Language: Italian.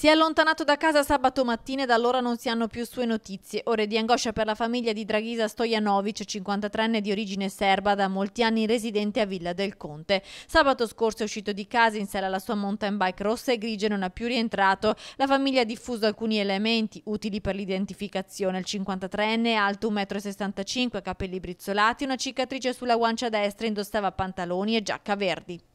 Si è allontanato da casa sabato mattina e da allora non si hanno più sue notizie. Ore di angoscia per la famiglia di Draghisa Stojanovic, 53enne di origine serba, da molti anni residente a Villa del Conte. Sabato scorso è uscito di casa in sella alla sua mountain bike rossa e grigia e non è più rientrato. La famiglia ha diffuso alcuni elementi utili per l'identificazione. Il 53enne è alto 1,65 m, capelli brizzolati, una cicatrice sulla guancia destra, indossava pantaloni e giacca verdi.